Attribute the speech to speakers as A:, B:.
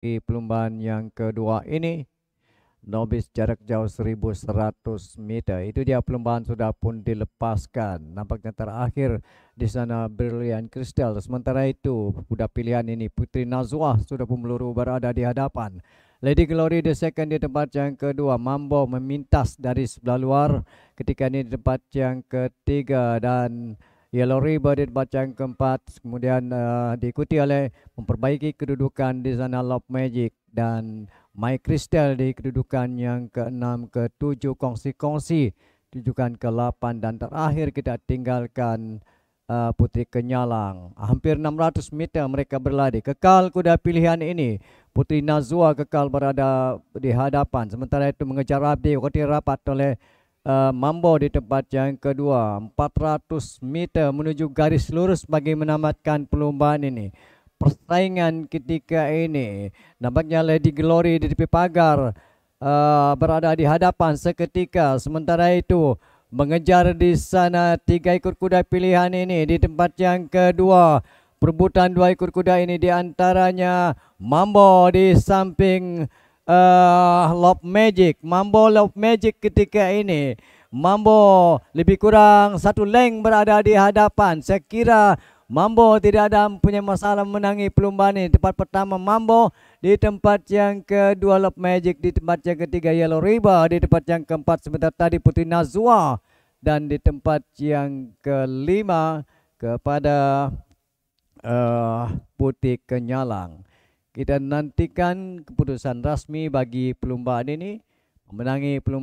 A: di pelumbaan yang kedua ini Nobis jarak jauh 1100 meter Itu dia pelumbaan sudah pun dilepaskan Nampaknya terakhir di sana Brilliant Crystal Sementara itu sudah pilihan ini Putri Nazwa sudah pun meluru berada di hadapan Lady Glory the second di tempat yang kedua Mambo memintas dari sebelah luar Ketika ini di tempat yang ketiga Dan Yellow River di tempat yang keempat kemudian uh, diikuti oleh memperbaiki kedudukan di sana Love Magic dan My Crystal di kedudukan yang keenam ke tujuh kongsi-kongsi kedudukan ke lapan dan terakhir kita tinggalkan uh, eh, Putri Kenyalang hampir 600 meter mereka berlari kekal kuda pilihan ini Putri Nazwa kekal berada di hadapan sementara itu mengejar Abdi Kuti rapat oleh uh, eh, mambo di tempat yang kedua 400 meter menuju garis lurus bagi menamatkan perlombaan ini persaingan ketika ini nampaknya Lady Glory di tepi pagar uh, berada di hadapan seketika sementara itu mengejar di sana tiga ekor kuda pilihan ini di tempat yang kedua perebutan dua ekor kuda ini di antaranya Mambo di samping uh, Love Magic Mambo Love Magic ketika ini Mambo lebih kurang satu leng berada di hadapan Saya kira Mambo tidak ada punya masalah menangi perlumbaan ini Tempat pertama Mambo di tempat yang kedua Love Magic Di tempat yang ketiga Yellow River Di tempat yang keempat sebentar tadi Putri Nazwa Dan di tempat yang kelima kepada uh, ah, Putih Kenyalang kita nantikan keputusan rasmi bagi perlumbaan ini memenangi perlumbaan